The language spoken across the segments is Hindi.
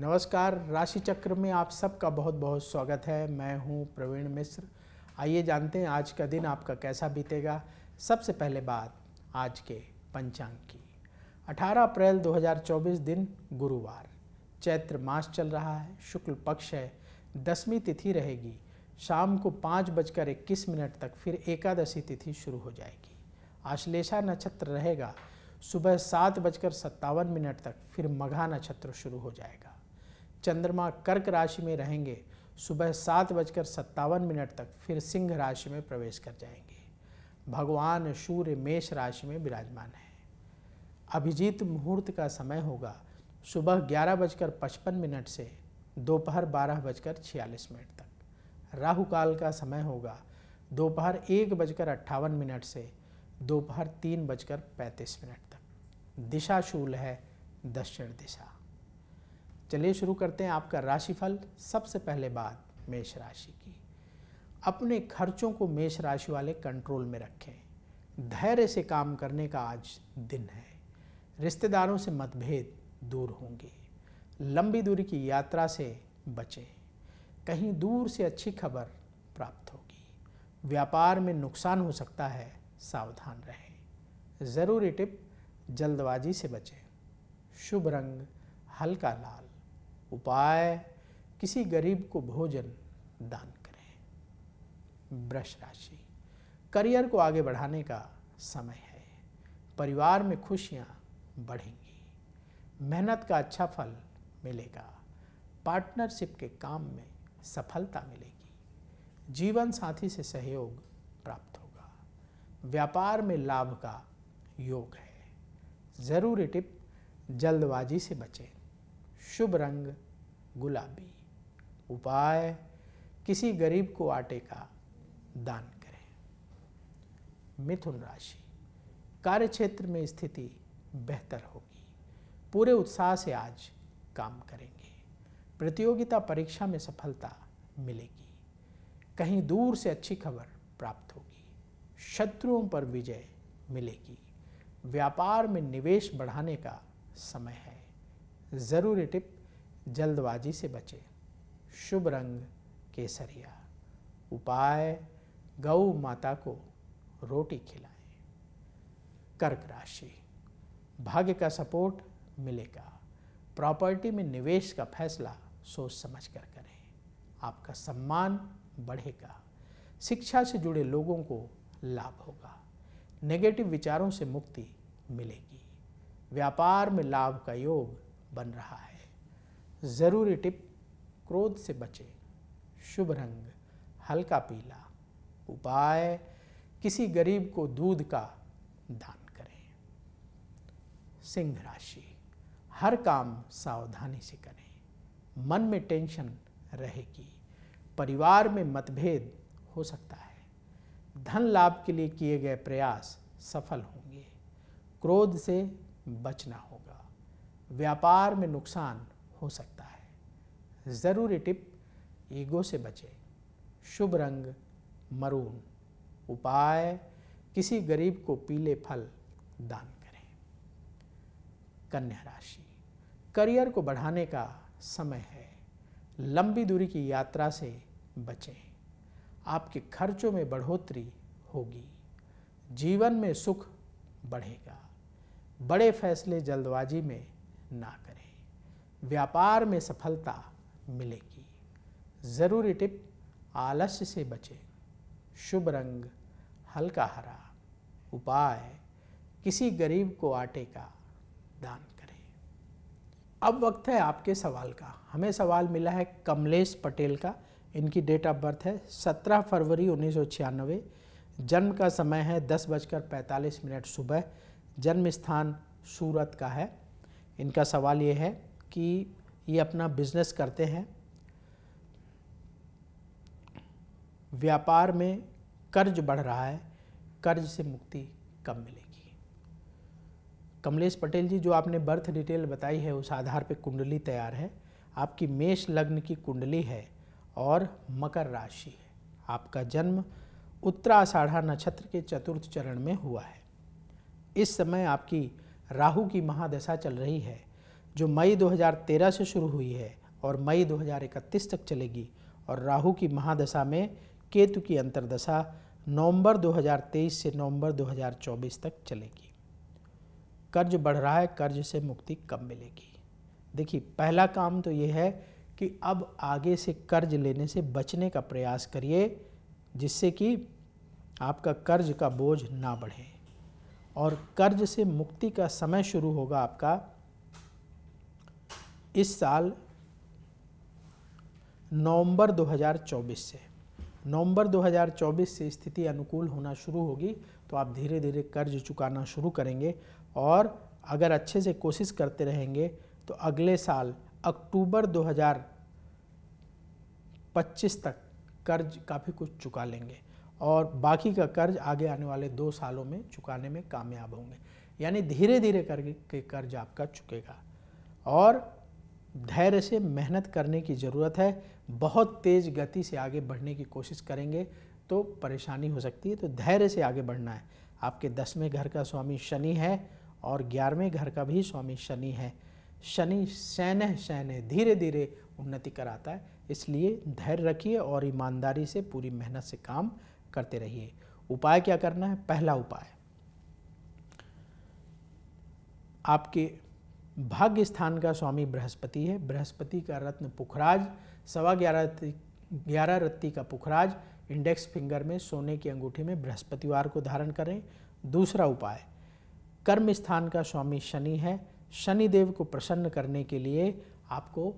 नमस्कार राशि चक्र में आप सबका बहुत बहुत स्वागत है मैं हूं प्रवीण मिश्र आइए जानते हैं आज का दिन आपका कैसा बीतेगा सबसे पहले बात आज के पंचांग की 18 अप्रैल 2024 दिन गुरुवार चैत्र मास चल रहा है शुक्ल पक्ष है दसवीं तिथि रहेगी शाम को पाँच बजकर इक्कीस मिनट तक फिर एकादशी तिथि शुरू हो जाएगी आश्लेषा नक्षत्र रहेगा सुबह सात बजकर सत्तावन मिनट तक फिर मघा नक्षत्र शुरू हो जाएगा चंद्रमा कर्क राशि में रहेंगे सुबह सात बजकर सत्तावन मिनट तक फिर सिंह राशि में प्रवेश कर जाएंगे भगवान सूर्य मेष राशि में विराजमान है अभिजीत मुहूर्त का समय होगा सुबह ग्यारह बजकर पचपन मिनट से दोपहर बारह बजकर छियालीस मिनट तक राहु काल का समय होगा दोपहर एक बजकर अट्ठावन मिनट से दोपहर तीन बजकर पैंतीस मिनट तक दिशा शूल है दक्षिण दिशा चलिए शुरू करते हैं आपका राशिफल सबसे पहले बात मेष राशि की अपने खर्चों को मेष राशि वाले कंट्रोल में रखें धैर्य से काम करने का आज दिन है रिश्तेदारों से मतभेद दूर होंगे लंबी दूरी की यात्रा से बचें कहीं दूर से अच्छी खबर प्राप्त होगी व्यापार में नुकसान हो सकता है सावधान रहें ज़रूरी टिप जल्दबाजी से बचें शुभ रंग हल्का लाल उपाय किसी गरीब को भोजन दान करें वृष राशि करियर को आगे बढ़ाने का समय है परिवार में खुशियाँ बढ़ेंगी मेहनत का अच्छा फल मिलेगा पार्टनरशिप के काम में सफलता मिलेगी जीवन साथी से सहयोग प्राप्त होगा व्यापार में लाभ का योग है ज़रूरी टिप जल्दबाजी से बचें शुभ रंग गुलाबी उपाय किसी गरीब को आटे का दान करें मिथुन राशि कार्य क्षेत्र में स्थिति बेहतर होगी पूरे उत्साह से आज काम करेंगे प्रतियोगिता परीक्षा में सफलता मिलेगी कहीं दूर से अच्छी खबर प्राप्त होगी शत्रुओं पर विजय मिलेगी व्यापार में निवेश बढ़ाने का समय है ज़रूरी टिप जल्दबाजी से बचें शुभ रंग केसरिया उपाय गौ माता को रोटी खिलाएं कर्क राशि भाग्य का सपोर्ट मिलेगा प्रॉपर्टी में निवेश का फैसला सोच समझ कर करें आपका सम्मान बढ़ेगा शिक्षा से जुड़े लोगों को लाभ होगा नेगेटिव विचारों से मुक्ति मिलेगी व्यापार में लाभ का योग बन रहा है ज़रूरी टिप क्रोध से बचे शुभ रंग हल्का पीला उपाय किसी गरीब को दूध का दान करें सिंह राशि हर काम सावधानी से करें मन में टेंशन रहेगी परिवार में मतभेद हो सकता है धन लाभ के लिए किए गए प्रयास सफल होंगे क्रोध से बचना होगा व्यापार में नुकसान हो सकता है ज़रूरी टिप ईगो से बचें शुभ रंग मरून उपाय किसी गरीब को पीले फल दान करें कन्या राशि करियर को बढ़ाने का समय है लंबी दूरी की यात्रा से बचें आपके खर्चों में बढ़ोतरी होगी जीवन में सुख बढ़ेगा बड़े फैसले जल्दबाजी में ना करें व्यापार में सफलता मिलेगी ज़रूरी टिप आलस्य से बचें शुभ रंग हल्का हरा उपाय किसी गरीब को आटे का दान करें अब वक्त है आपके सवाल का हमें सवाल मिला है कमलेश पटेल का इनकी डेट ऑफ बर्थ है 17 फरवरी उन्नीस जन्म का समय है दस बजकर पैंतालीस मिनट सुबह जन्म स्थान सूरत का है इनका सवाल ये है कि ये अपना बिजनेस करते हैं व्यापार में कर्ज बढ़ रहा है कर्ज से मुक्ति कब मिलेगी कमलेश पटेल जी जो आपने बर्थ डिटेल बताई है उस आधार पर कुंडली तैयार है आपकी मेष लग्न की कुंडली है और मकर राशि है आपका जन्म उत्तराषाढ़ा नक्षत्र के चतुर्थ चरण में हुआ है इस समय आपकी राहु की महादशा चल रही है जो मई 2013 से शुरू हुई है और मई 2031 तक चलेगी और राहु की महादशा में केतु की अंतरदशा नवंबर 2023 से नवंबर 2024 तक चलेगी कर्ज बढ़ रहा है कर्ज से मुक्ति कब मिलेगी देखिए पहला काम तो ये है कि अब आगे से कर्ज लेने से बचने का प्रयास करिए जिससे कि आपका कर्ज का बोझ ना बढ़े और कर्ज से मुक्ति का समय शुरू होगा आपका इस साल नवंबर 2024 से नवंबर 2024 से स्थिति अनुकूल होना शुरू होगी तो आप धीरे धीरे कर्ज चुकाना शुरू करेंगे और अगर अच्छे से कोशिश करते रहेंगे तो अगले साल अक्टूबर 2025 तक कर्ज काफ़ी कुछ चुका लेंगे और बाकी का कर्ज आगे आने वाले दो सालों में चुकाने में कामयाब होंगे यानी धीरे धीरे करके कर्ज आपका चुकेगा और धैर्य से मेहनत करने की ज़रूरत है बहुत तेज़ गति से आगे बढ़ने की कोशिश करेंगे तो परेशानी हो सकती है तो धैर्य से आगे बढ़ना है आपके दसवें घर का स्वामी शनि है और ग्यारहवें घर का भी स्वामी शनि है शनि सैन सैन धीरे धीरे उन्नति कराता है इसलिए धैर्य रखिए और ईमानदारी से पूरी मेहनत से काम करते रहिए उपाय क्या करना है पहला उपाय आपके भाग्य स्थान का स्वामी बृहस्पति है बृहस्पति का रत्न पुखराज सवा ग्यारह ग्यारह रत्ती का पुखराज इंडेक्स फिंगर में सोने की अंगूठी में बृहस्पतिवार को धारण करें दूसरा उपाय कर्म स्थान का स्वामी शनि है शनि देव को प्रसन्न करने के लिए आपको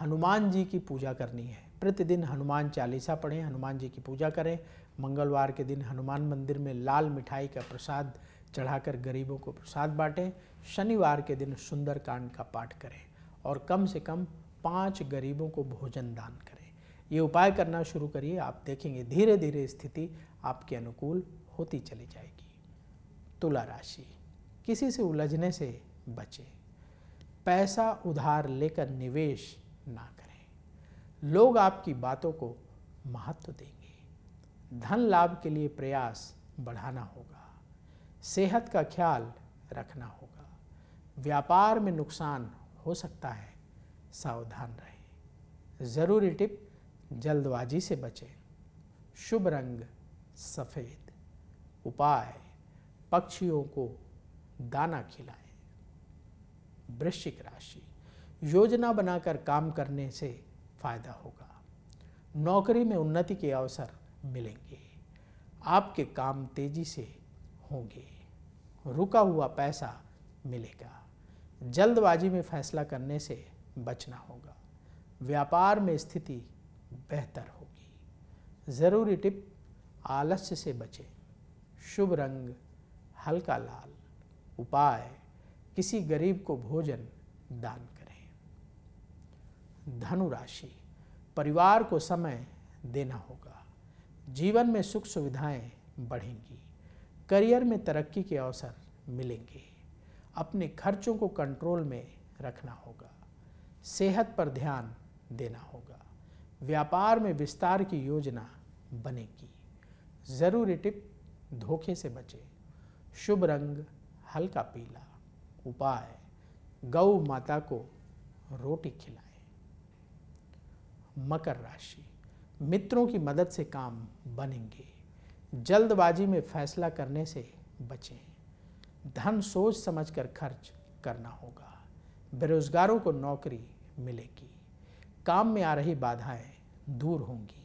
हनुमान जी की पूजा करनी है प्रतिदिन हनुमान चालीसा पढ़ें हनुमान जी की पूजा करें मंगलवार के दिन हनुमान मंदिर में लाल मिठाई का प्रसाद चढ़ाकर गरीबों को प्रसाद बांटें शनिवार के दिन सुंदरकांड का पाठ करें और कम से कम पाँच गरीबों को भोजन दान करें ये उपाय करना शुरू करिए आप देखेंगे धीरे धीरे स्थिति आपके अनुकूल होती चली जाएगी तुला राशि किसी से उलझने से बचें पैसा उधार लेकर निवेश ना करें लोग आपकी बातों को महत्व देंगे धन लाभ के लिए प्रयास बढ़ाना होगा सेहत का ख्याल रखना होगा व्यापार में नुकसान हो सकता है सावधान रहें ज़रूरी टिप जल्दबाजी से बचें शुभ रंग सफ़ेद उपाय पक्षियों को दाना खिलाएं वृश्चिक राशि योजना बनाकर काम करने से फायदा होगा नौकरी में उन्नति के अवसर मिलेंगे आपके काम तेजी से होंगे रुका हुआ पैसा मिलेगा जल्दबाजी में फैसला करने से बचना होगा व्यापार में स्थिति बेहतर होगी ज़रूरी टिप आलस्य से बचें शुभ रंग हल्का लाल उपाय किसी गरीब को भोजन दान करें धनु राशि परिवार को समय देना होगा जीवन में सुख सुविधाएं बढ़ेंगी करियर में तरक्की के अवसर मिलेंगे अपने खर्चों को कंट्रोल में रखना होगा सेहत पर ध्यान देना होगा व्यापार में विस्तार की योजना बनेगी ज़रूरी टिप धोखे से बचे शुभ रंग हल्का पीला उपाय गौ माता को रोटी खिलाएं मकर राशि मित्रों की मदद से काम बनेंगे जल्दबाजी में फैसला करने से बचें धन सोच समझकर खर्च करना होगा बेरोजगारों को नौकरी मिलेगी काम में आ रही बाधाएं दूर होंगी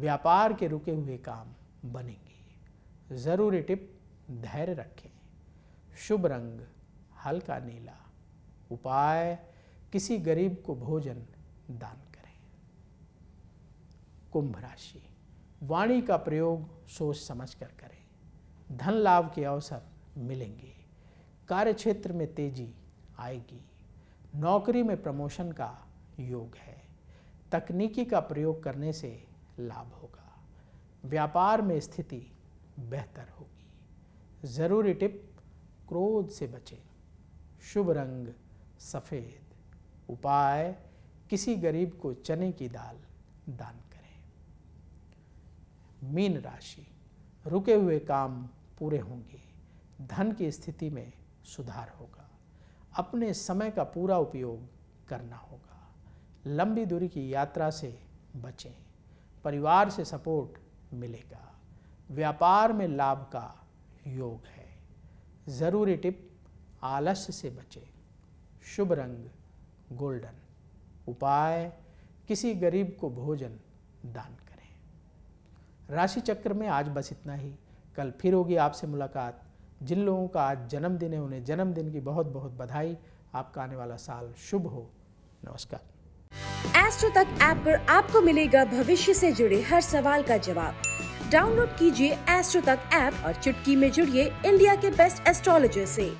व्यापार के रुके हुए काम बनेंगे ज़रूरी टिप धैर्य रखें शुभ रंग हल्का नीला उपाय किसी गरीब को भोजन दान कुंभ राशि वाणी का प्रयोग सोच समझ कर करें धन लाभ के अवसर मिलेंगे कार्य क्षेत्र में तेजी आएगी नौकरी में प्रमोशन का योग है तकनीकी का प्रयोग करने से लाभ होगा व्यापार में स्थिति बेहतर होगी ज़रूरी टिप क्रोध से बचें शुभ रंग सफ़ेद उपाय किसी गरीब को चने की दाल दान मीन राशि रुके हुए काम पूरे होंगे धन की स्थिति में सुधार होगा अपने समय का पूरा उपयोग करना होगा लंबी दूरी की यात्रा से बचें परिवार से सपोर्ट मिलेगा व्यापार में लाभ का योग है ज़रूरी टिप आलस्य से बचें शुभ रंग गोल्डन उपाय किसी गरीब को भोजन दान राशि चक्र में आज बस इतना ही कल फिर होगी आपसे मुलाकात जिन लोगों का आज जन्मदिन है उन्हें जन्मदिन की बहुत बहुत बधाई आपका आने वाला साल शुभ हो नमस्कार एस्ट्रो तक ऐप पर आपको मिलेगा भविष्य से जुड़े हर सवाल का जवाब डाउनलोड कीजिए एस्ट्रो तक ऐप और चुटकी में जुड़िए इंडिया के बेस्ट एस्ट्रोलॉजर से